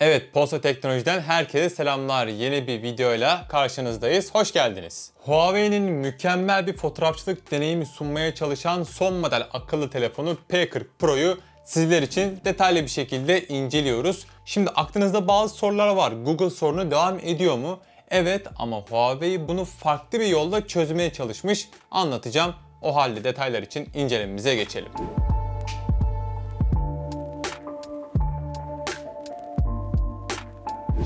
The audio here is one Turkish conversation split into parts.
Evet Posta Teknoloji'den herkese selamlar. Yeni bir videoyla karşınızdayız. Hoş geldiniz. Huawei'nin mükemmel bir fotoğrafçılık deneyimi sunmaya çalışan son model akıllı telefonu P40 Pro'yu sizler için detaylı bir şekilde inceliyoruz. Şimdi aklınızda bazı sorular var. Google sorunu devam ediyor mu? Evet ama Huawei bunu farklı bir yolda çözmeye çalışmış. Anlatacağım. O halde detaylar için incelememize geçelim.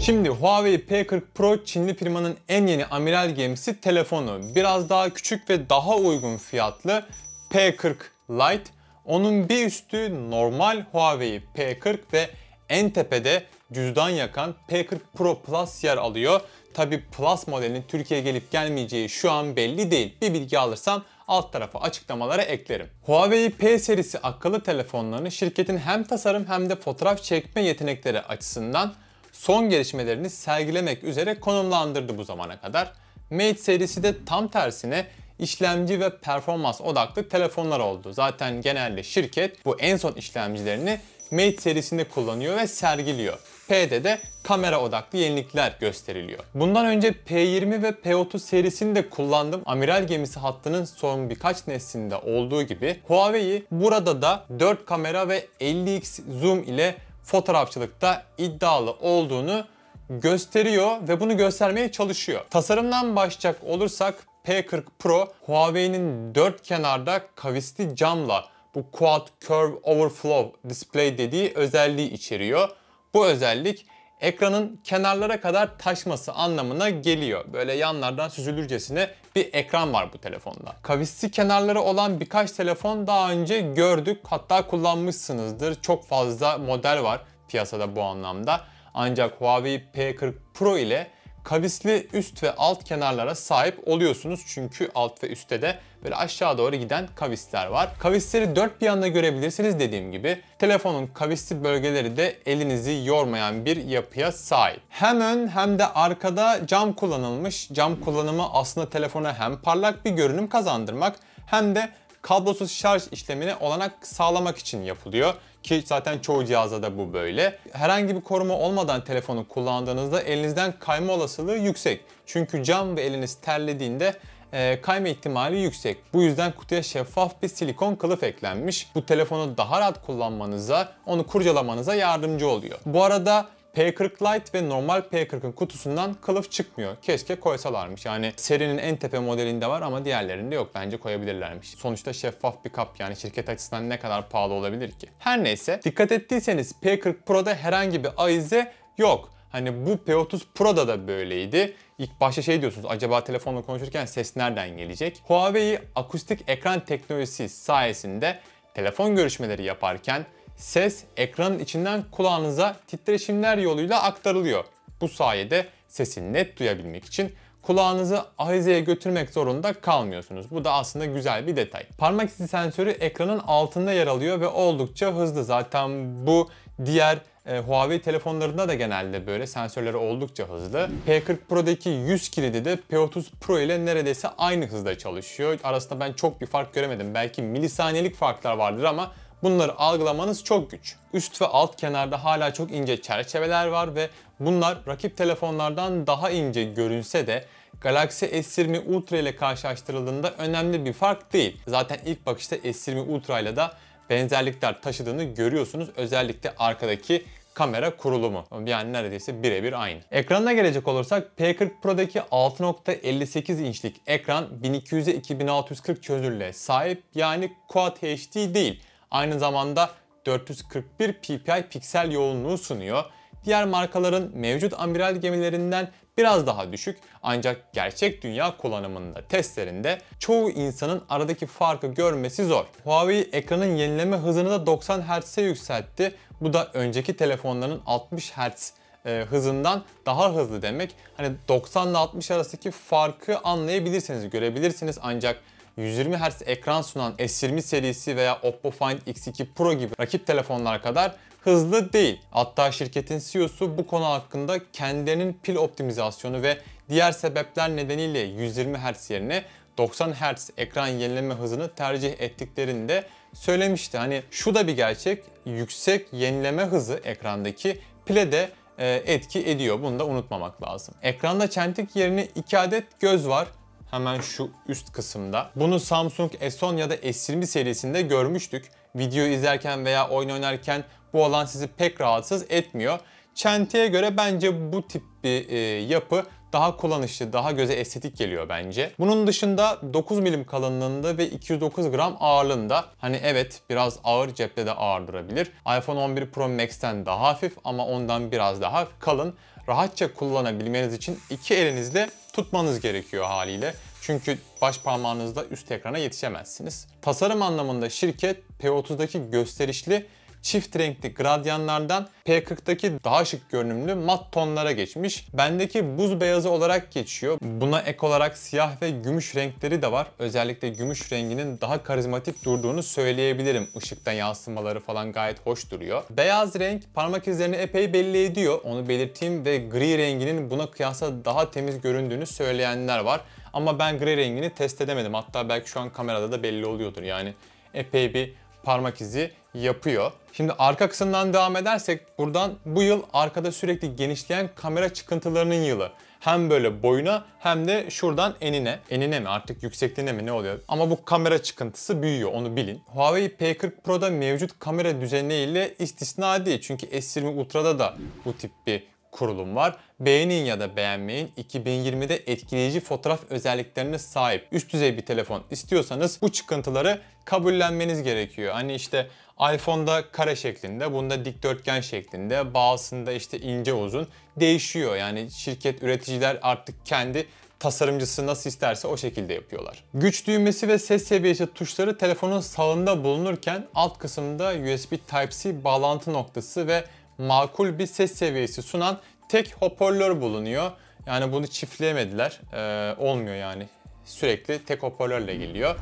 Şimdi Huawei P40 Pro Çinli firmanın en yeni amiral gemisi telefonu. Biraz daha küçük ve daha uygun fiyatlı P40 Lite. Onun bir üstü normal Huawei P40 ve en tepede cüzdan yakan P40 Pro Plus yer alıyor. Tabi Plus modelinin Türkiye'ye gelip gelmeyeceği şu an belli değil. Bir bilgi alırsam alt tarafa açıklamalara eklerim. Huawei P serisi akıllı telefonlarını şirketin hem tasarım hem de fotoğraf çekme yetenekleri açısından son gelişmelerini sergilemek üzere konumlandırdı bu zamana kadar. Mate serisi de tam tersine işlemci ve performans odaklı telefonlar oldu. Zaten genelde şirket bu en son işlemcilerini Mate serisinde kullanıyor ve sergiliyor. P'de de kamera odaklı yenilikler gösteriliyor. Bundan önce P20 ve P30 serisini de kullandım. Amiral gemisi hattının son birkaç neslinde olduğu gibi Huawei burada da 4 kamera ve 50x zoom ile fotoğrafçılıkta iddialı olduğunu gösteriyor ve bunu göstermeye çalışıyor. Tasarımdan başlayacak olursak P40 Pro Huawei'nin dört kenarda kavisli camla bu Quad Curve Overflow Display dediği özelliği içeriyor. Bu özellik ekranın kenarlara kadar taşması anlamına geliyor. Böyle yanlardan süzülürcesine bir ekran var bu telefonda. Kavisli kenarları olan birkaç telefon daha önce gördük hatta kullanmışsınızdır. Çok fazla model var piyasada bu anlamda. Ancak Huawei P40 Pro ile kavisli üst ve alt kenarlara sahip oluyorsunuz. Çünkü alt ve üstte de böyle aşağı doğru giden kavisler var. Kavisleri dört bir yanda görebilirsiniz dediğim gibi. Telefonun kavisli bölgeleri de elinizi yormayan bir yapıya sahip. Hem ön hem de arkada cam kullanılmış. Cam kullanımı aslında telefona hem parlak bir görünüm kazandırmak hem de kablosuz şarj işlemini olanak sağlamak için yapılıyor. Ki zaten çoğu cihazda da bu böyle. Herhangi bir koruma olmadan telefonu kullandığınızda elinizden kayma olasılığı yüksek. Çünkü cam ve eliniz terlediğinde e, kayma ihtimali yüksek. Bu yüzden kutuya şeffaf bir silikon kılıf eklenmiş. Bu telefonu daha rahat kullanmanıza, onu kurcalamanıza yardımcı oluyor. Bu arada P40 Lite ve normal P40'ın kutusundan kılıf çıkmıyor. Keşke koysalarmış. Yani serinin en tepe modelinde var ama diğerlerinde yok. Bence koyabilirlermiş. Sonuçta şeffaf bir kap yani şirket açısından ne kadar pahalı olabilir ki? Her neyse dikkat ettiyseniz P40 Pro'da herhangi bir ayize yok. Hani bu P30 Pro'da da böyleydi. İlk başta şey diyorsunuz acaba telefonla konuşurken ses nereden gelecek? Huawei akustik ekran teknolojisi sayesinde telefon görüşmeleri yaparken ses ekranın içinden kulağınıza titreşimler yoluyla aktarılıyor. Bu sayede sesi net duyabilmek için kulağınızı ahizeye götürmek zorunda kalmıyorsunuz. Bu da aslında güzel bir detay. Parmak izi sensörü ekranın altında yer alıyor ve oldukça hızlı. Zaten bu diğer e, Huawei telefonlarında da genelde böyle sensörleri oldukça hızlı. P40 Pro'daki 100 kilidi de P30 Pro ile neredeyse aynı hızda çalışıyor. Arasında ben çok bir fark göremedim. Belki milisaniyelik farklar vardır ama Bunları algılamanız çok güç. Üst ve alt kenarda hala çok ince çerçeveler var ve bunlar rakip telefonlardan daha ince görünse de Galaxy S20 Ultra ile karşılaştırıldığında önemli bir fark değil. Zaten ilk bakışta S20 Ultra ile de benzerlikler taşıdığını görüyorsunuz. Özellikle arkadaki kamera kurulumu. Yani neredeyse birebir aynı. Ekranına gelecek olursak P40 Pro'daki 6.58 inçlik ekran 1200'e 2640 çözünürlüğe sahip yani Quad HD değil. Aynı zamanda 441 ppi piksel yoğunluğu sunuyor. Diğer markaların mevcut amiral gemilerinden biraz daha düşük ancak gerçek dünya kullanımında testlerinde çoğu insanın aradaki farkı görmesi zor. Huawei ekranın yenileme hızını da 90 Hz'e yükseltti. Bu da önceki telefonların 60 Hz e, hızından daha hızlı demek. Hani 90 ile 60 arasındaki farkı anlayabilirsiniz, görebilirsiniz ancak 120 Hz ekran sunan S20 serisi veya Oppo Find X2 Pro gibi rakip telefonlar kadar hızlı değil. Hatta şirketin CEO'su bu konu hakkında kendilerinin pil optimizasyonu ve diğer sebepler nedeniyle 120 Hz yerine 90 Hz ekran yenileme hızını tercih ettiklerini de söylemişti. Hani şu da bir gerçek, yüksek yenileme hızı ekrandaki pile de e, etki ediyor. Bunu da unutmamak lazım. Ekranda çentik yerine 2 adet göz var. Hemen şu üst kısımda. Bunu Samsung S10 ya da S20 serisinde görmüştük. Video izlerken veya oyun oynarken bu alan sizi pek rahatsız etmiyor. Çenteye göre bence bu tip bir e, yapı daha kullanışlı, daha göze estetik geliyor bence. Bunun dışında 9 milim kalınlığında ve 209 gram ağırlığında. Hani evet biraz ağır cepte de ağırdırabilir iPhone 11 Pro Max'ten daha hafif ama ondan biraz daha kalın rahatça kullanabilmeniz için iki elinizle tutmanız gerekiyor haliyle. Çünkü baş parmağınızla üst ekrana yetişemezsiniz. Tasarım anlamında şirket P30'daki gösterişli çift renkli gradyanlardan P40'daki daha şık görünümlü mat tonlara geçmiş. Bendeki buz beyazı olarak geçiyor. Buna ek olarak siyah ve gümüş renkleri de var. Özellikle gümüş renginin daha karizmatik durduğunu söyleyebilirim. Işıktan yansımaları falan gayet hoş duruyor. Beyaz renk parmak izlerini epey belli ediyor. Onu belirteyim ve gri renginin buna kıyasla daha temiz göründüğünü söyleyenler var. Ama ben gri rengini test edemedim. Hatta belki şu an kamerada da belli oluyordur. Yani epey bir parmak izi yapıyor. Şimdi arka kısımdan devam edersek buradan bu yıl arkada sürekli genişleyen kamera çıkıntılarının yılı. Hem böyle boyuna hem de şuradan enine. Enine mi artık yüksekliğine mi ne oluyor? Ama bu kamera çıkıntısı büyüyor onu bilin. Huawei P40 Pro'da mevcut kamera düzeniyle istisna değil. Çünkü S20 Ultra'da da bu tip bir kurulum var. Beğenin ya da beğenmeyin 2020'de etkileyici fotoğraf özelliklerine sahip üst düzey bir telefon istiyorsanız bu çıkıntıları kabullenmeniz gerekiyor. Hani işte iPhone'da kare şeklinde, bunda dikdörtgen şeklinde, bazısında işte ince uzun değişiyor. Yani şirket, üreticiler artık kendi tasarımcısı nasıl isterse o şekilde yapıyorlar. Güç düğmesi ve ses seviyesi tuşları telefonun sağında bulunurken alt kısımda USB Type-C bağlantı noktası ve makul bir ses seviyesi sunan tek hoparlör bulunuyor. Yani bunu çiftleyemediler. Ee, olmuyor yani. Sürekli tek hoparlörle geliyor.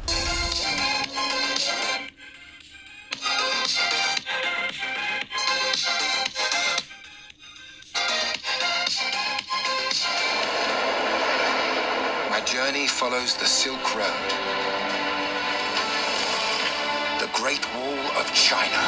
follows the Silk Road, the Great Wall of China.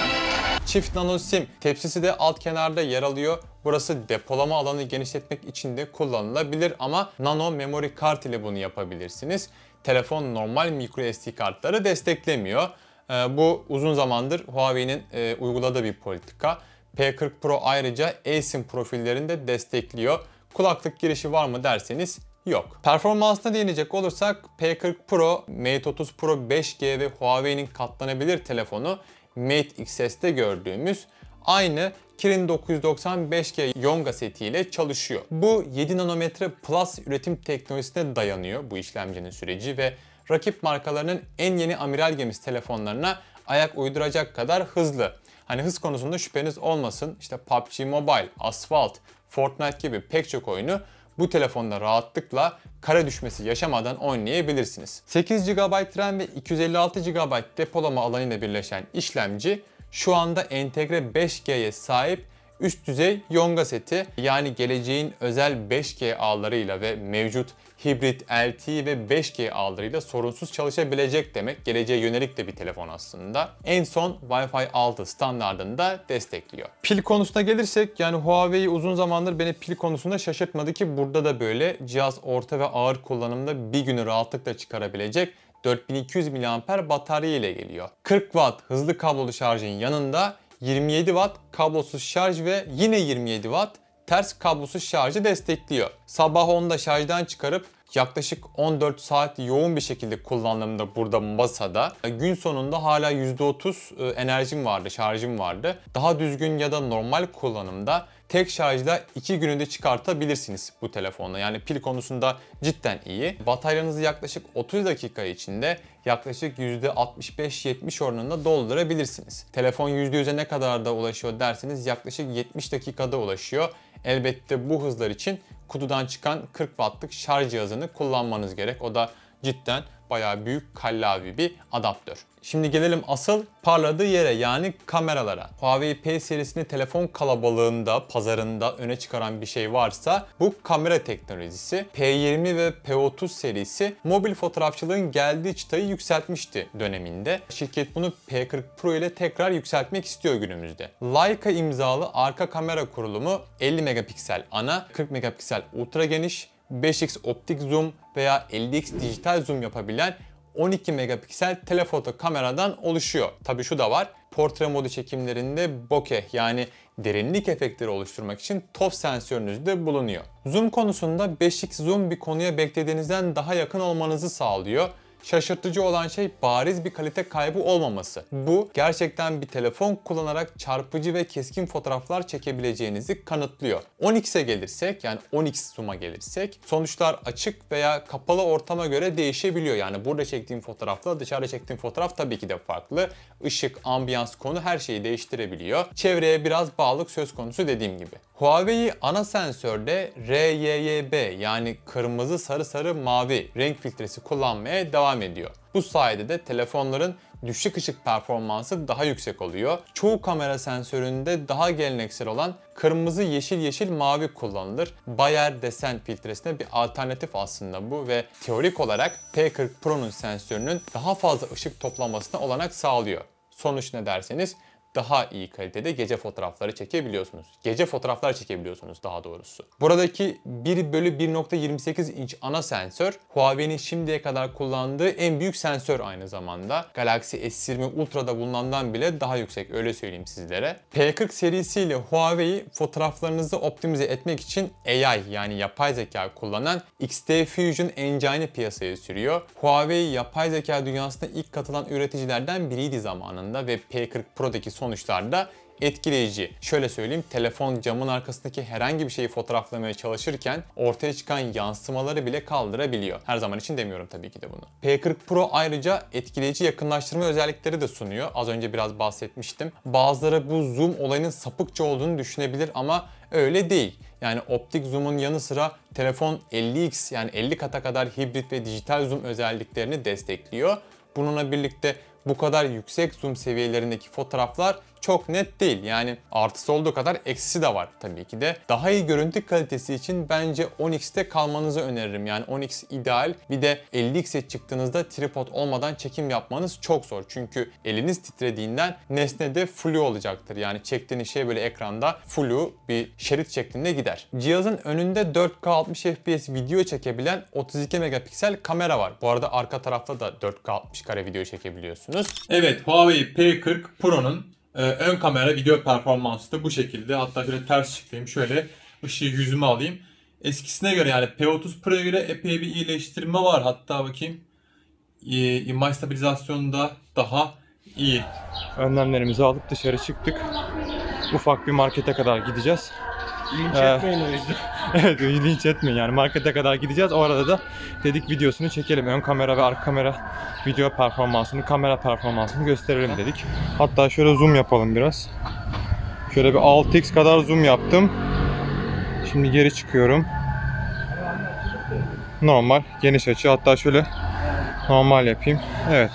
Çift nano sim tepsisi de alt kenarda yer alıyor. Burası depolama alanı genişletmek için de kullanılabilir ama nano memory kart ile bunu yapabilirsiniz. Telefon normal micro SD kartları desteklemiyor. Ee, bu uzun zamandır Huawei'nin e, uyguladığı bir politika. P40 Pro ayrıca eSIM profillerini de destekliyor. Kulaklık girişi var mı derseniz yok. Performansına değinecek olursak P40 Pro, Mate 30 Pro 5G ve Huawei'nin katlanabilir telefonu Mate XS'te gördüğümüz aynı Kirin 995G Yonga setiyle çalışıyor. Bu 7 nanometre plus üretim teknolojisine dayanıyor bu işlemcinin süreci ve rakip markalarının en yeni amiral gemisi telefonlarına ayak uyduracak kadar hızlı. Hani hız konusunda şüpheniz olmasın. işte PUBG Mobile, Asphalt, Fortnite gibi pek çok oyunu bu telefonda rahatlıkla kare düşmesi yaşamadan oynayabilirsiniz. 8 GB RAM ve 256 GB depolama alanıyla birleşen işlemci şu anda entegre 5G'ye sahip üst düzey Yonga seti yani geleceğin özel 5G ağlarıyla ve mevcut hibrit LTE ve 5G ağlarıyla sorunsuz çalışabilecek demek. Geleceğe yönelik de bir telefon aslında. En son Wi-Fi 6 standartını da destekliyor. Pil konusuna gelirsek yani Huawei uzun zamandır beni pil konusunda şaşırtmadı ki burada da böyle cihaz orta ve ağır kullanımda bir günü rahatlıkla çıkarabilecek 4200 mAh batarya ile geliyor. 40 Watt hızlı kablolu şarjın yanında 27 Watt kablosuz şarj ve yine 27 Watt ters kablosuz şarjı destekliyor. Sabah onu şarjdan çıkarıp yaklaşık 14 saat yoğun bir şekilde kullandığımda burada masada gün sonunda hala %30 e, enerjim vardı, şarjım vardı. Daha düzgün ya da normal kullanımda tek şarjda 2 gününde çıkartabilirsiniz bu telefonla. Yani pil konusunda cidden iyi. Bataryanızı yaklaşık 30 dakika içinde yaklaşık %65-70 oranında doldurabilirsiniz. Telefon %100'e ne kadar da ulaşıyor derseniz yaklaşık 70 dakikada ulaşıyor. Elbette bu hızlar için kutudan çıkan 40 wattlık şarj cihazını kullanmanız gerek. O da cidden bayağı büyük kallavi bir adaptör. Şimdi gelelim asıl parladığı yere yani kameralara. Huawei P serisini telefon kalabalığında, pazarında öne çıkaran bir şey varsa bu kamera teknolojisi. P20 ve P30 serisi mobil fotoğrafçılığın geldiği çıtayı yükseltmişti döneminde. Şirket bunu P40 Pro ile tekrar yükseltmek istiyor günümüzde. Leica imzalı arka kamera kurulumu 50 megapiksel ana, 40 megapiksel ultra geniş, 5x optik zoom veya 50x dijital zoom yapabilen 12 megapiksel telefoto kameradan oluşuyor. Tabii şu da var. Portre modu çekimlerinde bokeh yani derinlik efektleri oluşturmak için top sensörünüz de bulunuyor. Zoom konusunda 5x zoom bir konuya beklediğinizden daha yakın olmanızı sağlıyor. Şaşırtıcı olan şey bariz bir kalite kaybı olmaması. Bu gerçekten bir telefon kullanarak çarpıcı ve keskin fotoğraflar çekebileceğinizi kanıtlıyor. 10x'e gelirsek yani 10x zoom'a gelirsek sonuçlar açık veya kapalı ortama göre değişebiliyor. Yani burada çektiğim fotoğrafla dışarıda çektiğim fotoğraf tabii ki de farklı. Işık, ambiyans, konu her şeyi değiştirebiliyor. Çevreye biraz bağlılık söz konusu dediğim gibi. Huawei ana sensörde RYYB yani kırmızı, sarı, sarı, mavi renk filtresi kullanmaya devam devam ediyor. Bu sayede de telefonların düşük ışık performansı daha yüksek oluyor. Çoğu kamera sensöründe daha geleneksel olan kırmızı, yeşil, yeşil, mavi kullanılır. Bayer desen filtresine bir alternatif aslında bu ve teorik olarak P40 Pro'nun sensörünün daha fazla ışık toplamasına olanak sağlıyor. Sonuç ne derseniz daha iyi kalitede gece fotoğrafları çekebiliyorsunuz. Gece fotoğraflar çekebiliyorsunuz daha doğrusu. Buradaki 1 bölü 1.28 inç ana sensör Huawei'nin şimdiye kadar kullandığı en büyük sensör aynı zamanda. Galaxy S20 Ultra'da bulunandan bile daha yüksek öyle söyleyeyim sizlere. P40 serisiyle Huawei fotoğraflarınızı optimize etmek için AI yani yapay zeka kullanan XT Fusion Engine'i piyasaya sürüyor. Huawei yapay zeka dünyasında ilk katılan üreticilerden biriydi zamanında ve P40 Pro'daki sonuçlarda etkileyici. Şöyle söyleyeyim telefon camın arkasındaki herhangi bir şeyi fotoğraflamaya çalışırken ortaya çıkan yansımaları bile kaldırabiliyor. Her zaman için demiyorum tabii ki de bunu. P40 Pro ayrıca etkileyici yakınlaştırma özellikleri de sunuyor. Az önce biraz bahsetmiştim. Bazıları bu zoom olayının sapıkça olduğunu düşünebilir ama öyle değil. Yani optik zoom'un yanı sıra telefon 50x yani 50 kata kadar hibrit ve dijital zoom özelliklerini destekliyor. Bununla birlikte bu kadar yüksek zoom seviyelerindeki fotoğraflar çok net değil. Yani artısı olduğu kadar eksisi de var tabii ki de. Daha iyi görüntü kalitesi için bence 10x'te kalmanızı öneririm. Yani 10x ideal. Bir de 50x'e çıktığınızda tripod olmadan çekim yapmanız çok zor. Çünkü eliniz titrediğinden nesne de flu olacaktır. Yani çektiğiniz şey böyle ekranda flu bir şerit şeklinde gider. Cihazın önünde 4K 60 FPS video çekebilen 32 megapiksel kamera var. Bu arada arka tarafta da 4K 60 kare video çekebiliyorsunuz. Evet Huawei P40 Pro'nun ee, ön kamera video performansı da bu şekilde. Hatta şöyle ters çıkayım. Şöyle ışığı yüzüme alayım. Eskisine göre yani P30 Pro'ya göre epey bir iyileştirme var. Hatta bakayım e, imaj stabilizasyonunda daha iyi. Önlemlerimizi alıp dışarı çıktık. Ufak bir markete kadar gideceğiz. Linç etmeyin o yüzden. evet linç etmeyin yani markete kadar gideceğiz. O arada da dedik videosunu çekelim. Ön kamera ve arka kamera video performansını, kamera performansını gösterelim dedik. Hatta şöyle zoom yapalım biraz. Şöyle bir 6x kadar zoom yaptım. Şimdi geri çıkıyorum. Normal geniş açı hatta şöyle normal yapayım. Evet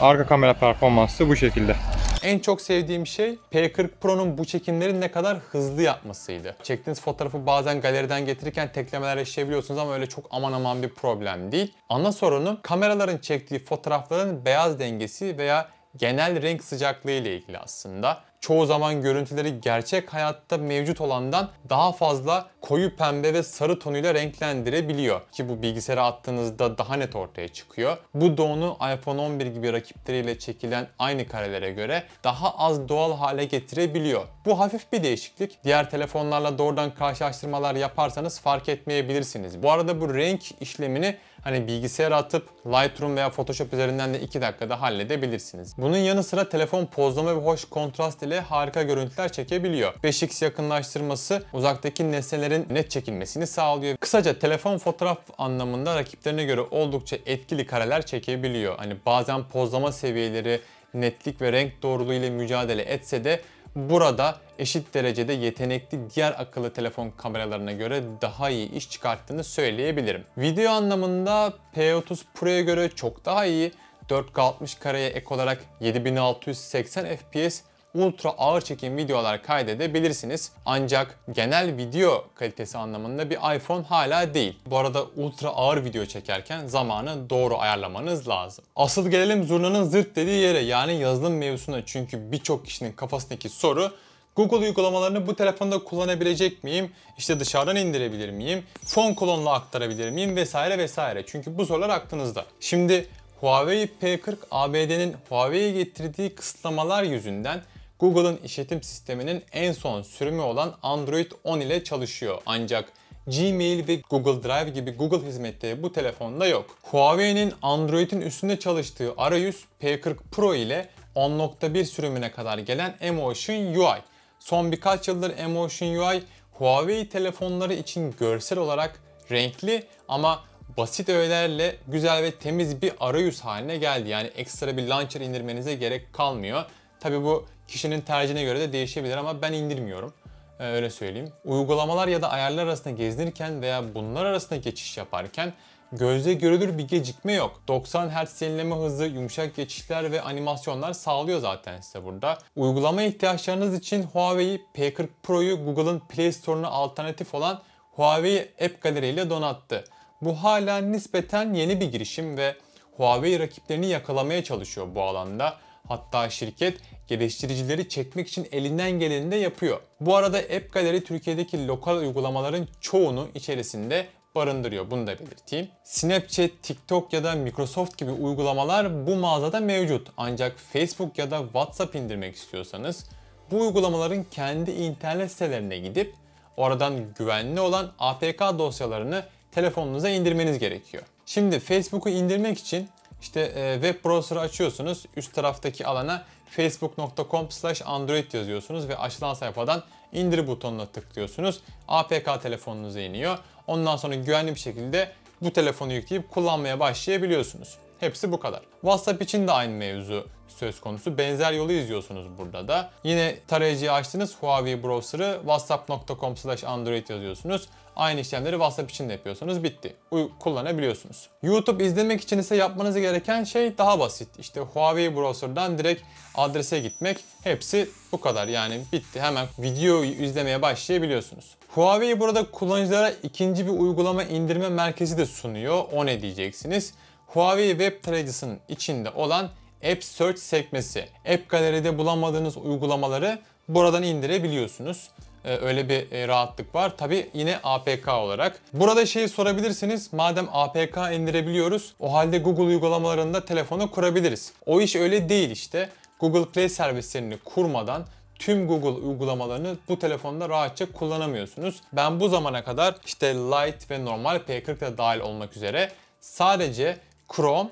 arka kamera performansı bu şekilde. En çok sevdiğim şey P40 Pro'nun bu çekimleri ne kadar hızlı yapmasıydı. Çektiğiniz fotoğrafı bazen galeriden getirirken teklemeler yaşayabiliyorsunuz ama öyle çok aman aman bir problem değil. Ana sorunum kameraların çektiği fotoğrafların beyaz dengesi veya genel renk sıcaklığı ile ilgili aslında çoğu zaman görüntüleri gerçek hayatta mevcut olandan daha fazla koyu pembe ve sarı tonuyla renklendirebiliyor. Ki bu bilgisayara attığınızda daha net ortaya çıkıyor. Bu doğunu iPhone 11 gibi rakipleriyle çekilen aynı karelere göre daha az doğal hale getirebiliyor. Bu hafif bir değişiklik. Diğer telefonlarla doğrudan karşılaştırmalar yaparsanız fark etmeyebilirsiniz. Bu arada bu renk işlemini hani bilgisayara atıp Lightroom veya Photoshop üzerinden de 2 dakikada halledebilirsiniz. Bunun yanı sıra telefon pozlama ve hoş kontrast ile harika görüntüler çekebiliyor. 5x yakınlaştırması uzaktaki nesnelerin net çekilmesini sağlıyor. Kısaca telefon fotoğraf anlamında rakiplerine göre oldukça etkili kareler çekebiliyor. Hani bazen pozlama seviyeleri netlik ve renk doğruluğu ile mücadele etse de burada eşit derecede yetenekli diğer akıllı telefon kameralarına göre daha iyi iş çıkarttığını söyleyebilirim. Video anlamında P30 Pro'ya göre çok daha iyi. 4K 60 kareye ek olarak 7680 FPS ultra ağır çekim videolar kaydedebilirsiniz. Ancak genel video kalitesi anlamında bir iPhone hala değil. Bu arada ultra ağır video çekerken zamanı doğru ayarlamanız lazım. Asıl gelelim zurnanın zırt dediği yere yani yazılım mevzusuna çünkü birçok kişinin kafasındaki soru Google uygulamalarını bu telefonda kullanabilecek miyim? İşte dışarıdan indirebilir miyim? Fon kolonla aktarabilir miyim? Vesaire vesaire. Çünkü bu sorular aklınızda. Şimdi Huawei P40 ABD'nin Huawei'ye getirdiği kısıtlamalar yüzünden Google'ın işletim sisteminin en son sürümü olan Android 10 ile çalışıyor. Ancak Gmail ve Google Drive gibi Google hizmetleri bu telefonda yok. Huawei'nin Android'in üstünde çalıştığı arayüz P40 Pro ile 10.1 sürümüne kadar gelen Emotion UI. Son birkaç yıldır Emotion UI Huawei telefonları için görsel olarak renkli ama basit öğelerle güzel ve temiz bir arayüz haline geldi. Yani ekstra bir launcher indirmenize gerek kalmıyor. Tabi bu Kişinin tercihine göre de değişebilir ama ben indirmiyorum. Ee, öyle söyleyeyim. Uygulamalar ya da ayarlar arasında gezinirken veya bunlar arasında geçiş yaparken gözle görülür bir gecikme yok. 90 Hz yenileme hızı, yumuşak geçişler ve animasyonlar sağlıyor zaten size burada. Uygulama ihtiyaçlarınız için Huawei P40 Pro'yu Google'ın Play Store'una alternatif olan Huawei App Gallery ile donattı. Bu hala nispeten yeni bir girişim ve Huawei rakiplerini yakalamaya çalışıyor bu alanda. Hatta şirket geliştiricileri çekmek için elinden geleni de yapıyor. Bu arada App Gallery Türkiye'deki lokal uygulamaların çoğunu içerisinde barındırıyor. Bunu da belirteyim. Snapchat, TikTok ya da Microsoft gibi uygulamalar bu mağazada mevcut. Ancak Facebook ya da WhatsApp indirmek istiyorsanız bu uygulamaların kendi internet sitelerine gidip oradan güvenli olan APK dosyalarını telefonunuza indirmeniz gerekiyor. Şimdi Facebook'u indirmek için işte e, web browser'ı açıyorsunuz. Üst taraftaki alana facebook.com slash android yazıyorsunuz ve açılan sayfadan indir butonuna tıklıyorsunuz. APK telefonunuza iniyor. Ondan sonra güvenli bir şekilde bu telefonu yükleyip kullanmaya başlayabiliyorsunuz. Hepsi bu kadar. WhatsApp için de aynı mevzu söz konusu. Benzer yolu izliyorsunuz burada da. Yine tarayıcıyı açtınız. Huawei browser'ı whatsapp.com slash android yazıyorsunuz. Aynı işlemleri WhatsApp için de yapıyorsunuz. Bitti. Uy kullanabiliyorsunuz. YouTube izlemek için ise yapmanız gereken şey daha basit. İşte Huawei browser'dan direkt adrese gitmek. Hepsi bu kadar. Yani bitti. Hemen videoyu izlemeye başlayabiliyorsunuz. Huawei burada kullanıcılara ikinci bir uygulama indirme merkezi de sunuyor. O ne diyeceksiniz? Huawei Web Tarayıcısının içinde olan App Search sekmesi. App galeride bulamadığınız uygulamaları buradan indirebiliyorsunuz. E, öyle bir e, rahatlık var. Tabi yine APK olarak. Burada şeyi sorabilirsiniz. Madem APK indirebiliyoruz o halde Google uygulamalarında telefonu kurabiliriz. O iş öyle değil işte. Google Play servislerini kurmadan tüm Google uygulamalarını bu telefonda rahatça kullanamıyorsunuz. Ben bu zamana kadar işte Lite ve normal P40 de dahil olmak üzere sadece Chrome,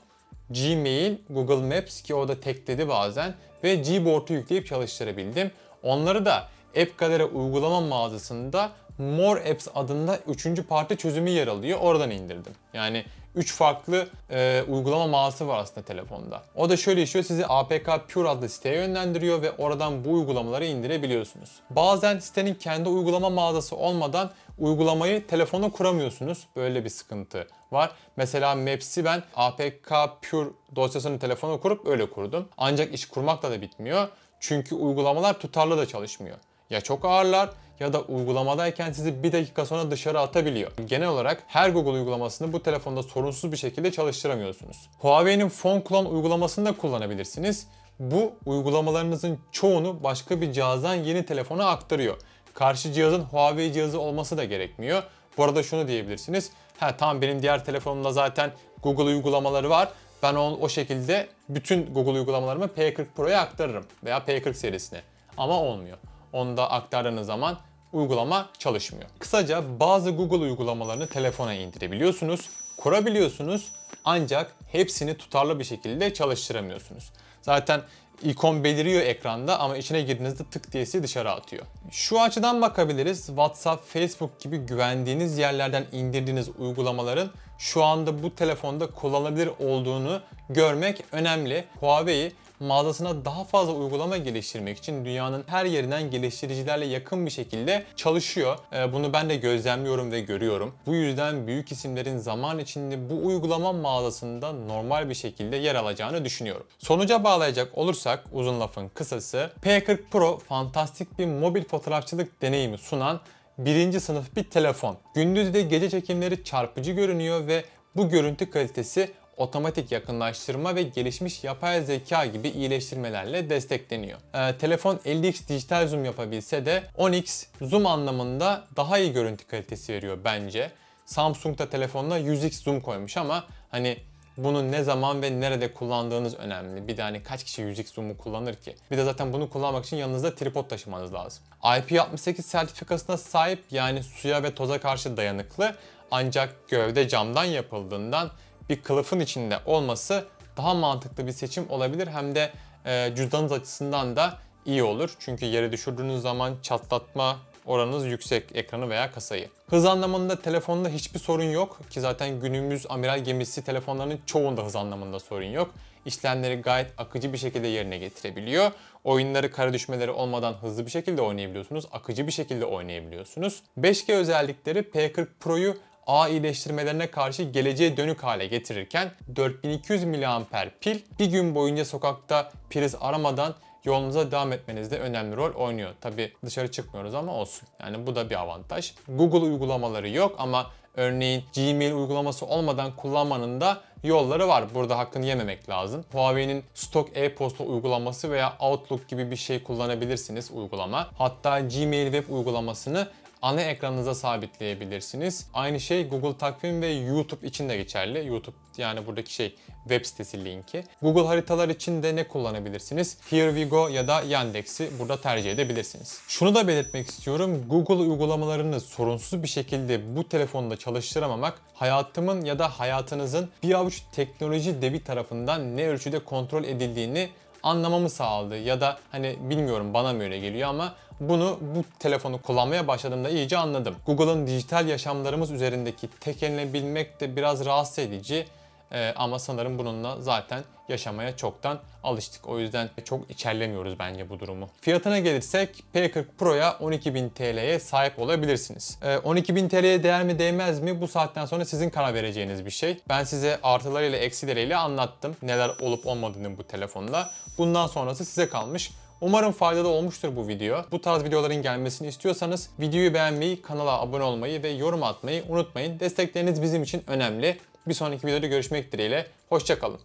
Gmail, Google Maps ki o da tekledi bazen ve Gboard'u yükleyip çalıştırabildim. Onları da App Gallery uygulama mağazasında More Apps adında 3. parti çözümü yer alıyor. Oradan indirdim. Yani 3 farklı e, uygulama mağazası var aslında telefonda. O da şöyle işliyor. Sizi APK Pure adlı siteye yönlendiriyor ve oradan bu uygulamaları indirebiliyorsunuz. Bazen sitenin kendi uygulama mağazası olmadan uygulamayı telefona kuramıyorsunuz. Böyle bir sıkıntı var. Mesela Maps'i ben APK Pure dosyasını telefona kurup öyle kurdum. Ancak iş kurmakla da bitmiyor. Çünkü uygulamalar tutarlı da çalışmıyor. Ya çok ağırlar ya da uygulamadayken sizi bir dakika sonra dışarı atabiliyor. Genel olarak her Google uygulamasını bu telefonda sorunsuz bir şekilde çalıştıramıyorsunuz. Huawei'nin Phone Clone uygulamasını da kullanabilirsiniz. Bu uygulamalarınızın çoğunu başka bir cihazdan yeni telefona aktarıyor. Karşı cihazın Huawei cihazı olması da gerekmiyor. Bu arada şunu diyebilirsiniz. Ha tamam benim diğer telefonumda zaten Google uygulamaları var. Ben o, o şekilde bütün Google uygulamalarımı P40 Pro'ya aktarırım veya P40 serisine. Ama olmuyor. Onu da aktardığınız zaman uygulama çalışmıyor. Kısaca bazı Google uygulamalarını telefona indirebiliyorsunuz, kurabiliyorsunuz ancak hepsini tutarlı bir şekilde çalıştıramıyorsunuz. Zaten ikon beliriyor ekranda ama içine girdiğinizde tık diyesi dışarı atıyor. Şu açıdan bakabiliriz. WhatsApp, Facebook gibi güvendiğiniz yerlerden indirdiğiniz uygulamaların şu anda bu telefonda kullanılabilir olduğunu görmek önemli. Huawei mağazasına daha fazla uygulama geliştirmek için dünyanın her yerinden geliştiricilerle yakın bir şekilde çalışıyor. Ee, bunu ben de gözlemliyorum ve görüyorum. Bu yüzden büyük isimlerin zaman içinde bu uygulama mağazasında normal bir şekilde yer alacağını düşünüyorum. Sonuca bağlayacak olursak uzun lafın kısası P40 Pro fantastik bir mobil fotoğrafçılık deneyimi sunan birinci sınıf bir telefon. Gündüz ve gece çekimleri çarpıcı görünüyor ve bu görüntü kalitesi otomatik yakınlaştırma ve gelişmiş yapay zeka gibi iyileştirmelerle destekleniyor. Ee, telefon 50x dijital zoom yapabilse de 10x zoom anlamında daha iyi görüntü kalitesi veriyor bence. Samsung da telefonuna 100x zoom koymuş ama hani bunu ne zaman ve nerede kullandığınız önemli. Bir de hani kaç kişi 100x zoom'u kullanır ki? Bir de zaten bunu kullanmak için yanınızda tripod taşımanız lazım. IP68 sertifikasına sahip yani suya ve toza karşı dayanıklı ancak gövde camdan yapıldığından bir kılıfın içinde olması daha mantıklı bir seçim olabilir. Hem de e, cüzdanınız açısından da iyi olur. Çünkü yere düşürdüğünüz zaman çatlatma oranınız yüksek ekranı veya kasayı. Hız anlamında telefonda hiçbir sorun yok ki zaten günümüz amiral gemisi telefonlarının çoğunda hız anlamında sorun yok. İşlemleri gayet akıcı bir şekilde yerine getirebiliyor. Oyunları kara düşmeleri olmadan hızlı bir şekilde oynayabiliyorsunuz. Akıcı bir şekilde oynayabiliyorsunuz. 5G özellikleri P40 Pro'yu A iyileştirmelerine karşı geleceğe dönük hale getirirken 4200 mAh pil bir gün boyunca sokakta priz aramadan yolunuza devam etmenizde önemli rol oynuyor. Tabi dışarı çıkmıyoruz ama olsun. Yani bu da bir avantaj. Google uygulamaları yok ama örneğin Gmail uygulaması olmadan kullanmanın da yolları var. Burada hakkını yememek lazım. Huawei'nin stock e-posta uygulaması veya Outlook gibi bir şey kullanabilirsiniz uygulama. Hatta Gmail web uygulamasını ana ekranınıza sabitleyebilirsiniz. Aynı şey Google takvim ve YouTube için de geçerli. YouTube yani buradaki şey web sitesi linki. Google haritalar için de ne kullanabilirsiniz? Here We Go ya da Yandex'i burada tercih edebilirsiniz. Şunu da belirtmek istiyorum. Google uygulamalarını sorunsuz bir şekilde bu telefonda çalıştıramamak hayatımın ya da hayatınızın bir avuç teknoloji debi tarafından ne ölçüde kontrol edildiğini anlamamı sağladı ya da hani bilmiyorum bana mı öyle geliyor ama bunu bu telefonu kullanmaya başladığımda iyice anladım. Google'ın dijital yaşamlarımız üzerindeki tekelenebilmek de biraz rahatsız edici e, ama sanırım bununla zaten yaşamaya çoktan alıştık. O yüzden çok içerlemiyoruz bence bu durumu. Fiyatına gelirsek P40 Pro'ya 12.000 TL'ye sahip olabilirsiniz. E, 12.000 TL'ye değer mi değmez mi bu saatten sonra sizin karar vereceğiniz bir şey. Ben size artılarıyla eksileriyle anlattım neler olup olmadığını bu telefonda. Bundan sonrası size kalmış. Umarım faydalı olmuştur bu video. Bu tarz videoların gelmesini istiyorsanız videoyu beğenmeyi, kanala abone olmayı ve yorum atmayı unutmayın. Destekleriniz bizim için önemli. Bir sonraki videoda görüşmek dileğiyle. Hoşçakalın.